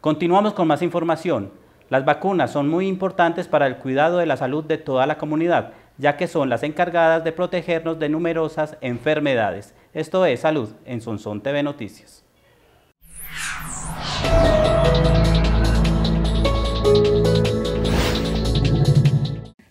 Continuamos con más información. Las vacunas son muy importantes para el cuidado de la salud de toda la comunidad, ya que son las encargadas de protegernos de numerosas enfermedades. Esto es Salud en Sonsón TV Noticias.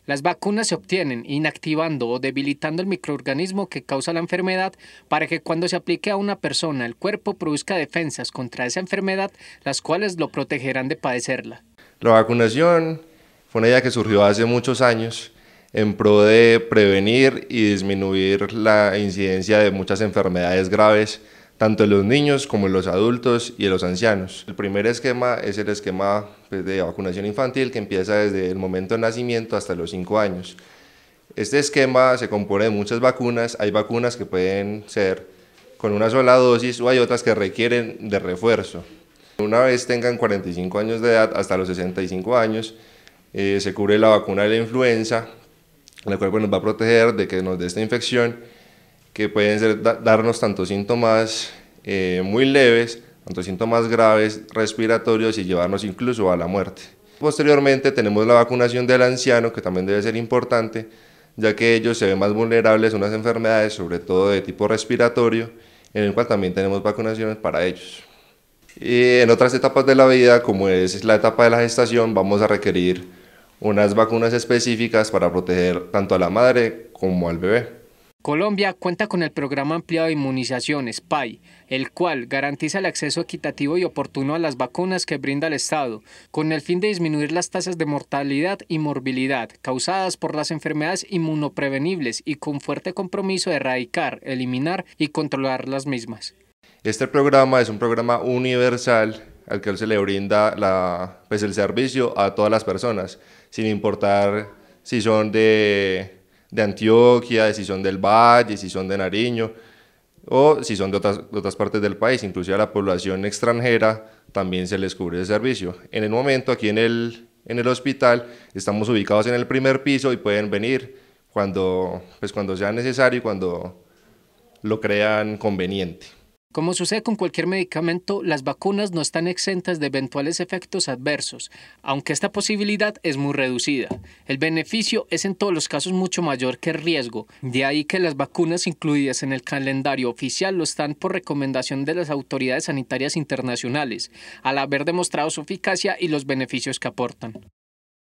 Las vacunas se obtienen inactivando o debilitando el microorganismo que causa la enfermedad para que cuando se aplique a una persona el cuerpo produzca defensas contra esa enfermedad, las cuales lo protegerán de padecerla. La vacunación fue una idea que surgió hace muchos años en pro de prevenir y disminuir la incidencia de muchas enfermedades graves tanto en los niños como en los adultos y en los ancianos. El primer esquema es el esquema pues, de vacunación infantil que empieza desde el momento de nacimiento hasta los 5 años. Este esquema se compone de muchas vacunas, hay vacunas que pueden ser con una sola dosis o hay otras que requieren de refuerzo. Una vez tengan 45 años de edad hasta los 65 años, eh, se cubre la vacuna de la influenza, la cual pues, nos va a proteger de que nos dé esta infección que pueden ser, darnos tanto síntomas eh, muy leves, tanto síntomas graves, respiratorios y llevarnos incluso a la muerte. Posteriormente tenemos la vacunación del anciano, que también debe ser importante, ya que ellos se ven más vulnerables a unas enfermedades, sobre todo de tipo respiratorio, en el cual también tenemos vacunaciones para ellos. en otras etapas de la vida, como es la etapa de la gestación, vamos a requerir unas vacunas específicas para proteger tanto a la madre como al bebé. Colombia cuenta con el Programa Ampliado de Inmunizaciones, PAI, el cual garantiza el acceso equitativo y oportuno a las vacunas que brinda el Estado, con el fin de disminuir las tasas de mortalidad y morbilidad causadas por las enfermedades inmunoprevenibles y con fuerte compromiso de erradicar, eliminar y controlar las mismas. Este programa es un programa universal al que se le brinda pues, el servicio a todas las personas, sin importar si son de de Antioquia, de si son del Valle, si son de Nariño, o si son de otras, partes del país, inclusive a la población extranjera también se les cubre el servicio. En el momento, aquí en el, en el hospital, estamos ubicados en el primer piso y pueden venir cuando, pues cuando sea necesario y cuando lo crean conveniente. Como sucede con cualquier medicamento, las vacunas no están exentas de eventuales efectos adversos, aunque esta posibilidad es muy reducida. El beneficio es en todos los casos mucho mayor que el riesgo, de ahí que las vacunas incluidas en el calendario oficial lo están por recomendación de las autoridades sanitarias internacionales, al haber demostrado su eficacia y los beneficios que aportan.